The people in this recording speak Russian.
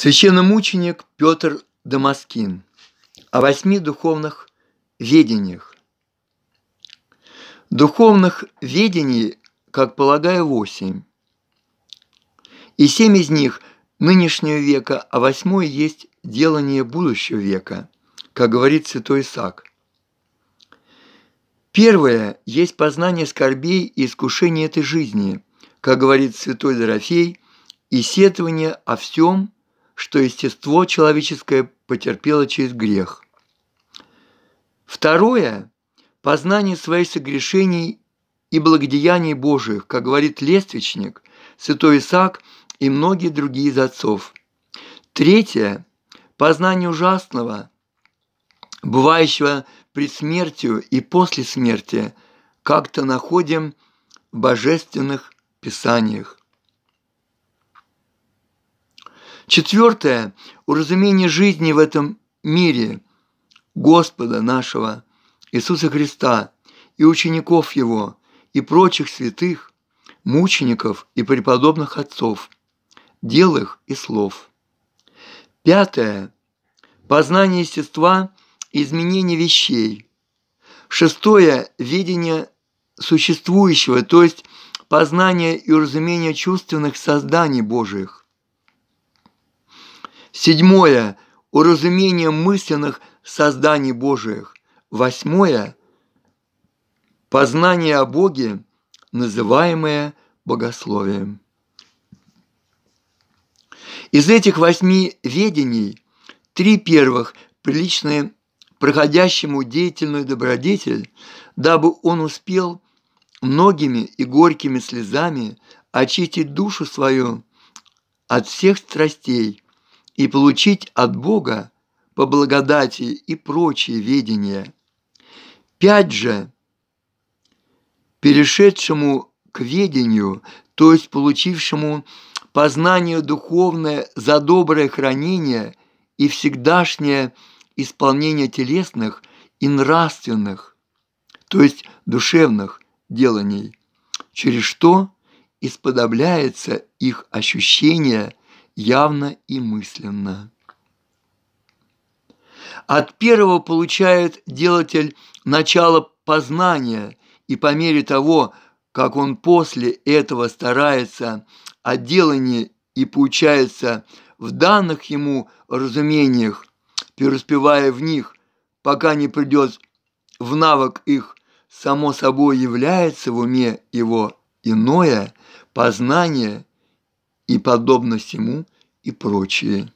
Священномученик Петр Дамаскин о восьми духовных ведениях. Духовных ведений, как полагаю, восемь. И семь из них нынешнего века, а восьмое есть делание будущего века, как говорит святой Исаак. Первое есть познание скорбей и искушений этой жизни, как говорит святой Дорофей, и сетование о всем – что естество человеческое потерпело через грех. Второе – познание своих согрешений и благодеяний Божиих, как говорит Лествичник, Святой Исаак и многие другие из отцов. Третье – познание ужасного, бывающего пред смертью и после смерти, как-то находим в божественных писаниях. Четвертое – уразумение жизни в этом мире Господа нашего Иисуса Христа и учеников Его, и прочих святых, мучеников и преподобных отцов, дел их и слов. Пятое – познание естества и изменение вещей. Шестое – видение существующего, то есть познание и уразумение чувственных созданий Божьих. Седьмое – уразумение мысленных созданий Божиих. Восьмое – познание о Боге, называемое богословием. Из этих восьми ведений три первых приличны проходящему деятельную добродетель, дабы он успел многими и горькими слезами очистить душу свою от всех страстей – и получить от Бога по благодати и прочие ведения. Пять же, перешедшему к ведению, то есть получившему познание духовное за доброе хранение и всегдашнее исполнение телесных и нравственных, то есть душевных деланий, через что исподобляется их ощущение – явно и мысленно. От первого получает делатель начало познания, и по мере того, как он после этого старается о и получается в данных ему разумениях, преуспевая в них, пока не придет в навык их, само собой является в уме его иное познание – и подобно всему и прочее.